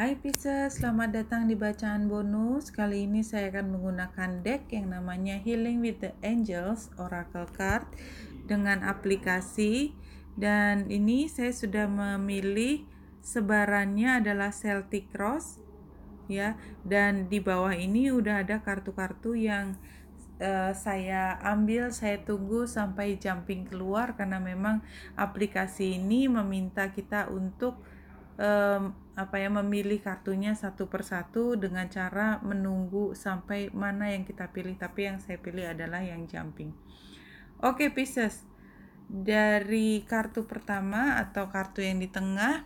Hai Pisces, selamat datang di bacaan bonus. Kali ini saya akan menggunakan deck yang namanya Healing with the Angels Oracle Card dengan aplikasi dan ini saya sudah memilih sebarannya adalah Celtic Cross ya dan di bawah ini udah ada kartu-kartu yang uh, saya ambil, saya tunggu sampai jumping keluar karena memang aplikasi ini meminta kita untuk um, apa ya memilih kartunya satu persatu dengan cara menunggu sampai mana yang kita pilih tapi yang saya pilih adalah yang jumping oke okay, Pisces dari kartu pertama atau kartu yang di tengah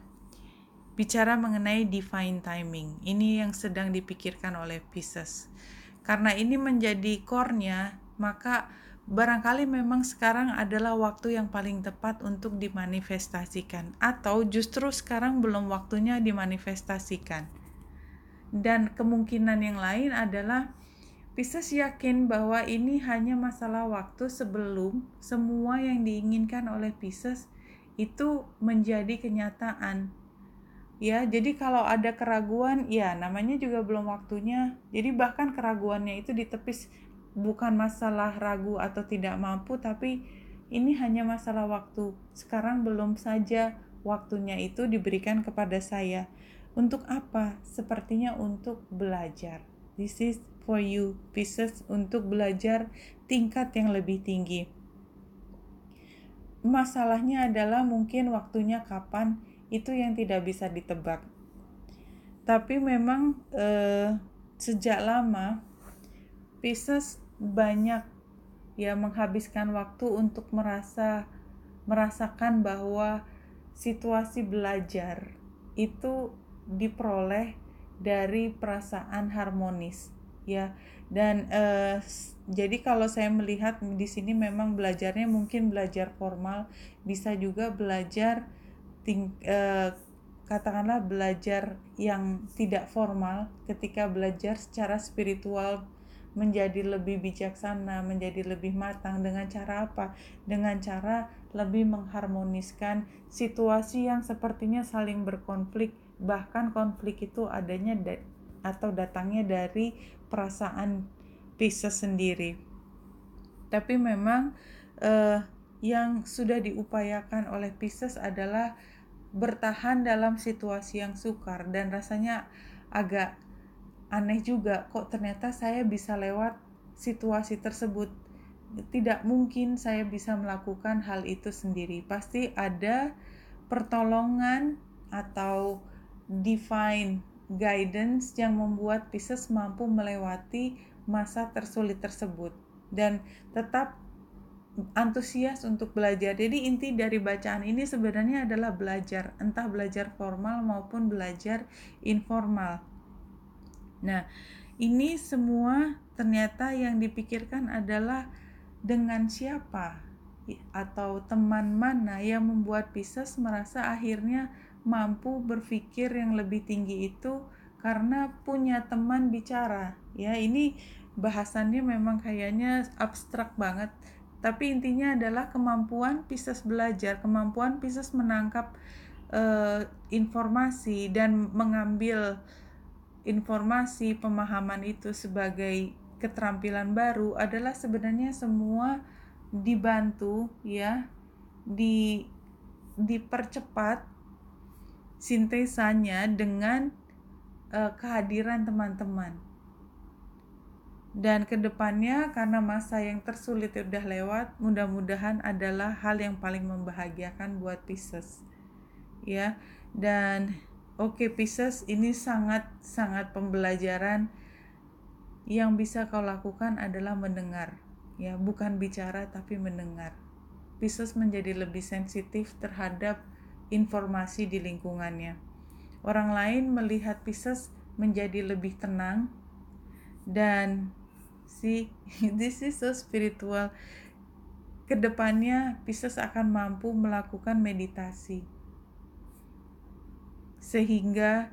bicara mengenai divine timing ini yang sedang dipikirkan oleh pieces karena ini menjadi core-nya maka barangkali memang sekarang adalah waktu yang paling tepat untuk dimanifestasikan, atau justru sekarang belum waktunya dimanifestasikan. Dan kemungkinan yang lain adalah Pisces yakin bahwa ini hanya masalah waktu sebelum semua yang diinginkan oleh Pisces itu menjadi kenyataan. Ya, jadi kalau ada keraguan, ya namanya juga belum waktunya. Jadi bahkan keraguannya itu ditepis bukan masalah ragu atau tidak mampu, tapi ini hanya masalah waktu. Sekarang belum saja waktunya itu diberikan kepada saya. Untuk apa? Sepertinya untuk belajar. This is for you, pieces untuk belajar tingkat yang lebih tinggi. Masalahnya adalah mungkin waktunya kapan itu yang tidak bisa ditebak. Tapi memang eh, sejak lama Pisces banyak ya menghabiskan waktu untuk merasa merasakan bahwa situasi belajar itu diperoleh dari perasaan harmonis ya dan eh, jadi kalau saya melihat di sini memang belajarnya mungkin belajar formal bisa juga belajar ting eh, katakanlah belajar yang tidak formal ketika belajar secara spiritual menjadi lebih bijaksana, menjadi lebih matang dengan cara apa? Dengan cara lebih mengharmoniskan situasi yang sepertinya saling berkonflik, bahkan konflik itu adanya da atau datangnya dari perasaan Pisces sendiri. Tapi memang eh, yang sudah diupayakan oleh Pisces adalah bertahan dalam situasi yang sukar dan rasanya agak aneh juga kok ternyata saya bisa lewat situasi tersebut tidak mungkin saya bisa melakukan hal itu sendiri pasti ada pertolongan atau divine guidance yang membuat Pisces mampu melewati masa tersulit tersebut dan tetap antusias untuk belajar. Jadi inti dari bacaan ini sebenarnya adalah belajar, entah belajar formal maupun belajar informal. Nah, ini semua ternyata yang dipikirkan adalah dengan siapa atau teman mana yang membuat Pisces merasa akhirnya mampu berpikir yang lebih tinggi itu karena punya teman bicara. Ya, ini bahasannya memang kayaknya abstrak banget, tapi intinya adalah kemampuan Pisces belajar, kemampuan Pisces menangkap uh, informasi dan mengambil informasi, pemahaman itu sebagai keterampilan baru adalah sebenarnya semua dibantu ya di dipercepat sintesanya dengan uh, kehadiran teman-teman. Dan kedepannya karena masa yang tersulit sudah ya lewat, mudah-mudahan adalah hal yang paling membahagiakan buat Pisces. Ya, dan Oke Pisces, ini sangat-sangat pembelajaran yang bisa kau lakukan adalah mendengar, ya, bukan bicara tapi mendengar. Pisces menjadi lebih sensitif terhadap informasi di lingkungannya. Orang lain melihat Pisces menjadi lebih tenang dan si this is so spiritual. Kedepannya Pisces akan mampu melakukan meditasi sehingga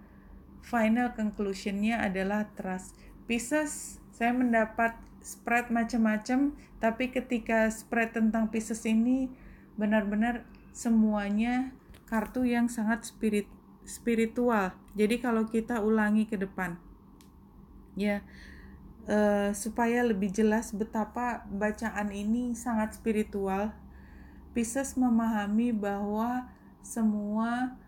final conclusionnya adalah trust. Pieces saya mendapat spread macam-macam, tapi ketika spread tentang Pieces ini benar-benar semuanya kartu yang sangat spirit spiritual. Jadi kalau kita ulangi ke depan, ya uh, supaya lebih jelas betapa bacaan ini sangat spiritual. Pisces memahami bahwa semua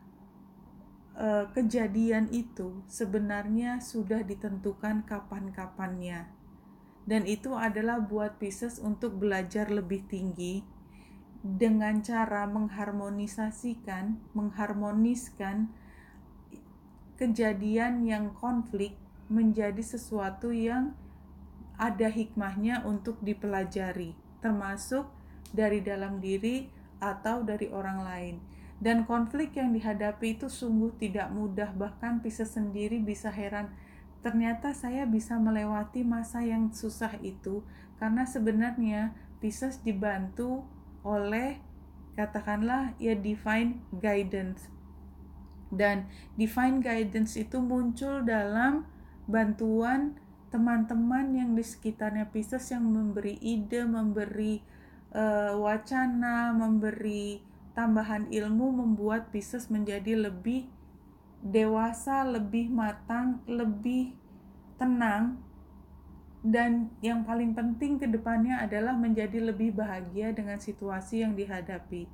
Eh, kejadian itu sebenarnya sudah ditentukan kapan-kapannya. Dan itu adalah buat Pisces untuk belajar lebih tinggi dengan cara mengharmonisasikan, mengharmoniskan kejadian yang konflik menjadi sesuatu yang ada hikmahnya untuk dipelajari, termasuk dari dalam diri atau dari orang lain. Dan konflik yang dihadapi itu sungguh tidak mudah, bahkan Pisces sendiri bisa heran. Ternyata saya bisa melewati masa yang susah itu karena sebenarnya Pisces dibantu oleh katakanlah ya divine guidance. Dan divine guidance itu muncul dalam bantuan teman-teman yang di sekitarnya Pisces yang memberi ide, memberi uh, wacana, memberi tambahan ilmu membuat Pisces menjadi lebih dewasa, lebih matang, lebih tenang, dan yang paling penting ke depannya adalah menjadi lebih bahagia dengan situasi yang dihadapi.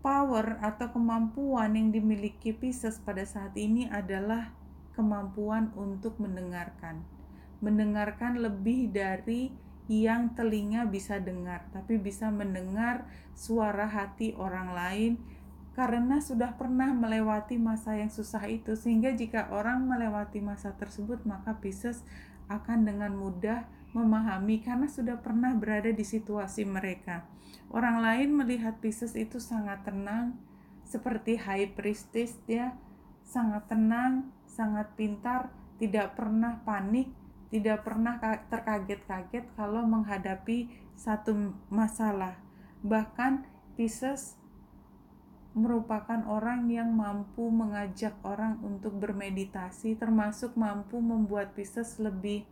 Power atau kemampuan yang dimiliki Pisces pada saat ini adalah kemampuan untuk mendengarkan. Mendengarkan lebih dari yang telinga bisa dengar, tapi bisa mendengar suara hati orang lain karena sudah pernah melewati masa yang susah itu sehingga jika orang melewati masa tersebut maka Pisces akan dengan mudah memahami karena sudah pernah berada di situasi mereka. Orang lain melihat Pisces itu sangat tenang seperti high priestess dia sangat tenang, sangat pintar, tidak pernah panik tidak pernah terkaget-kaget kalau menghadapi satu masalah. Bahkan Pisces merupakan orang yang mampu mengajak orang untuk bermeditasi, termasuk mampu membuat Pisces lebih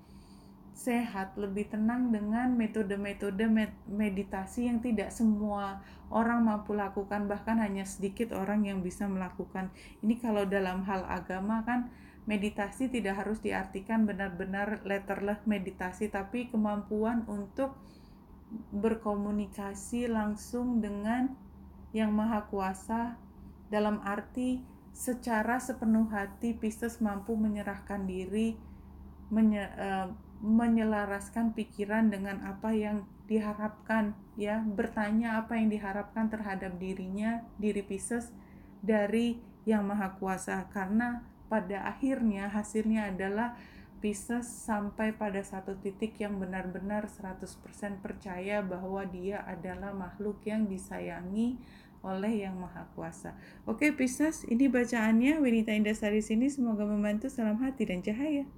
sehat, lebih tenang dengan metode-metode meditasi yang tidak semua orang mampu lakukan, bahkan hanya sedikit orang yang bisa melakukan. Ini kalau dalam hal agama kan meditasi tidak harus diartikan benar-benar letterless meditasi tapi kemampuan untuk berkomunikasi langsung dengan yang maha kuasa dalam arti secara sepenuh hati Pisces mampu menyerahkan diri menye, uh, menyelaraskan pikiran dengan apa yang diharapkan ya bertanya apa yang diharapkan terhadap dirinya diri Pisces dari yang maha kuasa karena pada akhirnya hasilnya adalah Pisces sampai pada satu titik yang benar-benar 100% percaya bahwa dia adalah makhluk yang disayangi oleh Yang Maha Kuasa. Oke Pisces, ini bacaannya Winita Indah Indasari sini semoga membantu salam hati dan cahaya.